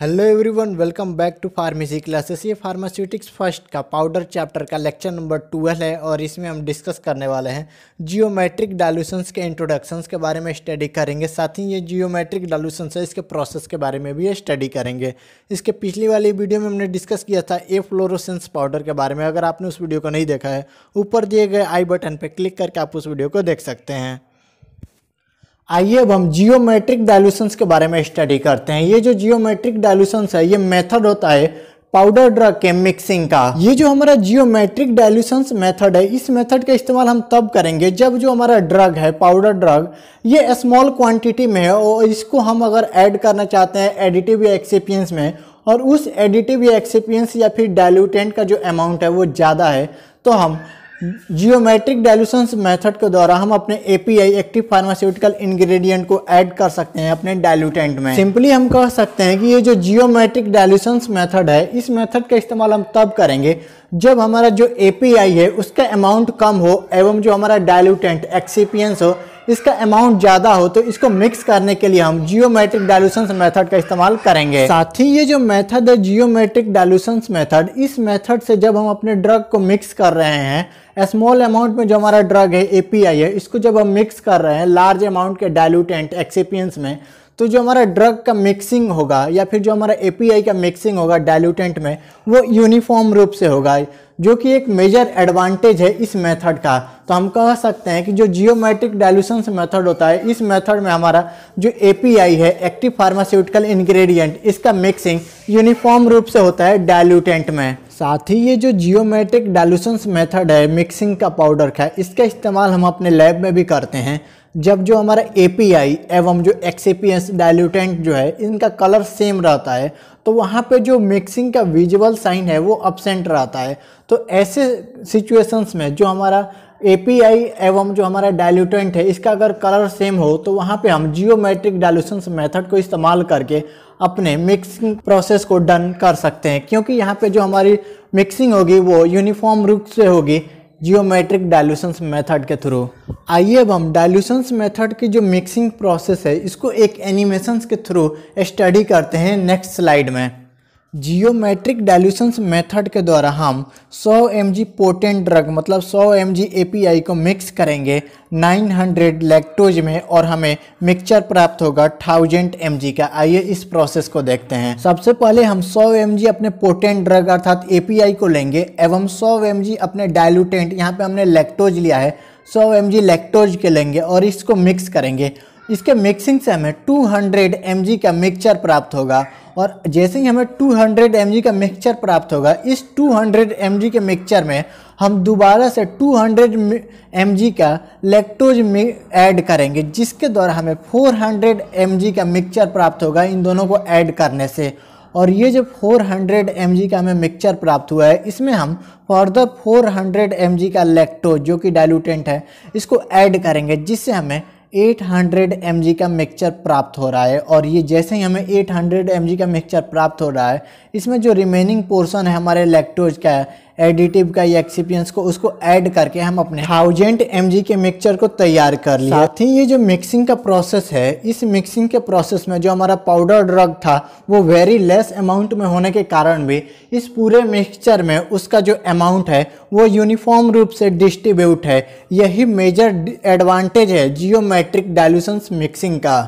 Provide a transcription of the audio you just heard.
hello everyone welcome back to pharmacy classes ये pharmaceutics first का powder chapter का lecture number twelve है और इसमें हम डिस्कस करने वाले हैं जियोमेट्रिक डायलूशंस के इंट्रोडक्शंस के बारे में स्टडी करेंगे साथ ही ये जियोमेट्रिक डायलूशंस है इसके प्रोसेस के बारे में भी स्टडी करेंगे इसके पिछली वाली वीडियो में हमने डिस्कस किया था ए फ्लोरोसेंस पाउडर के बारे में अगर आपने उस वीडियो को नहीं देखा है ऊपर दिए गए आई बटन पर क्लिक करके आप उस वीडियो को देख सकते हैं आइए अब हम जियोमेट्रिक डायलूशंस के बारे में स्टडी करते हैं ये जो जियोमेट्रिक डायलूशंस है ये मेथड होता है पाउडर ड्रग के मिक्सिंग का ये जो हमारा जियोमेट्रिक डायल्यूशंस मेथड है इस मेथड का इस्तेमाल हम तब करेंगे जब जो हमारा ड्रग है पाउडर ड्रग ये स्मॉल क्वांटिटी में है और इसको हम अगर ऐड करना चाहते हैं एडिटिव या एक्सीपियंस में और उस एडिटिव या एक्सीपियंस या फिर डायलूटेंट का जो अमाउंट है वो ज़्यादा है तो हम जियोमेट्रिक डाइल्यूशन मेथड के द्वारा हम अपने एपीआई एक्टिव फार्मास्यूटिकल इंग्रेडिएंट को ऐड कर सकते हैं अपने डाइल्यूटेंट में सिंपली हम कह सकते हैं कि ये जो जियोमेट्रिक डाइल्यूशन मेथड है इस मेथड का इस्तेमाल हम तब करेंगे जब हमारा जो एपीआई है उसका अमाउंट कम हो एवं जो हमारा डाइल्यूटेंट एक्सीपियंस हो इसका अमाउंट ज़्यादा हो तो इसको मिक्स करने के लिए हम जियोमेट्रिक डायलूशन मेथड का इस्तेमाल करेंगे साथ ही ये जो मेथड है जियोमेट्रिक डायलूशन मेथड इस मेथड से जब हम अपने ड्रग को मिक्स कर रहे हैं स्मॉल अमाउंट में जो हमारा ड्रग है एपीआई है इसको जब हम मिक्स कर रहे हैं लार्ज अमाउंट के डायलूटेंट एक्सिपियंस में तो जो हमारा ड्रग का मिक्सिंग होगा या फिर जो हमारा एपीआई का मिक्सिंग होगा डाइल्यूटेंट में वो यूनिफॉर्म रूप से होगा जो कि एक मेजर एडवांटेज है इस मेथड का तो हम कह सकते हैं कि जो जियोमेट्रिक डाइल्यूशन मेथड होता है इस मेथड में हमारा जो एपीआई है एक्टिव फार्मास्यूटिकल इंग्रेडिएंट इसका मिक्सिंग यूनिफॉर्म रूप से होता है डाइल्यूटेंट में साथ ही ये जो जियोमेट्रिक डाइल्यूशंस मेथड है मिक्सिंग का पाउडर का इसका इस्तेमाल हम अपने लैब में भी करते हैं जब जो हमारा एपीआई एवं जो एस डाइल्यूटेंट जो है इनका कलर सेम रहता है तो वहाँ पे जो मिक्सिंग का विजुअल साइन है वो अपसेंट रहता है तो ऐसे सिचुएशंस में जो हमारा एपीआई एवं जो हमारा डाइल्यूटेंट है इसका अगर कलर सेम हो तो वहाँ पे हम जियोमेट्रिक डाइल्यूशंस मेथड को इस्तेमाल करके अपने मिक्सिंग प्रोसेस को डन कर सकते हैं क्योंकि यहाँ पे जो हमारी मिक्सिंग होगी वो यूनिफॉर्म रूप से होगी जियोमेट्रिक डाइल्यूशंस मेथड के थ्रू आइए अब हम डाइल्यूशंस मेथड की जो मिक्सिंग प्रोसेस है इसको एक एनिमेशंस के थ्रू स्टडी करते हैं नेक्स्ट स्लाइड में जियोमेट्रिक डाइल्यूशंस मेथड के द्वारा हम 100 एम पोटेंट ड्रग मतलब 100 एम एपीआई को मिक्स करेंगे 900 लैक्टोज में और हमें मिक्सचर प्राप्त होगा 1000 एम का आइए इस प्रोसेस को देखते हैं सबसे पहले हम 100 एम अपने पोटेंट ड्रग अर्थात एपीआई को लेंगे एवं 100 एम अपने डाइल्यूटेंट यहाँ पे हमने लैक्टोज लिया है 100 एम लैक्टोज के लेंगे और इसको मिक्स करेंगे इसके मिक्सिंग से हमें 200 mg का मिक्सचर प्राप्त होगा और जैसे ही हमें 200 हंड्रेड का मिक्सचर प्राप्त होगा इस 200 हंड्रेड के मिक्सचर में हम दोबारा से 200 हंड्रेड का लेक्टोज में ऐड करेंगे जिसके द्वारा हमें 400 हंड्रेड का मिक्सचर प्राप्त होगा इन दोनों को ऐड करने से और ये जो 400 हंड्रेड का हमें मिक्सचर प्राप्त हुआ है इसमें हम फर्दर 400 हंड्रेड का लेक्टोज जो कि डायलूटेंट है इसको ऐड करेंगे जिससे हमें 800 mg का मिक्सचर प्राप्त हो रहा है और ये जैसे ही हमें 800 mg का मिक्सचर प्राप्त हो रहा है इसमें जो रिमेनिंग पोर्सन है हमारे लैक्टोज का है एडिटिव का या एक्सीपियंस को उसको ऐड करके हम अपने थाउजेंड एम के मिक्सचर को तैयार कर लिया साथ ही ये जो मिक्सिंग का प्रोसेस है इस मिक्सिंग के प्रोसेस में जो हमारा पाउडर ड्रग था वो वेरी लेस अमाउंट में होने के कारण भी इस पूरे मिक्सचर में उसका जो अमाउंट है वो यूनिफॉर्म रूप से डिस्ट्रीब्यूट है यही मेजर एडवांटेज है जियोमेट्रिक डायलूशंस मिक्सिंग का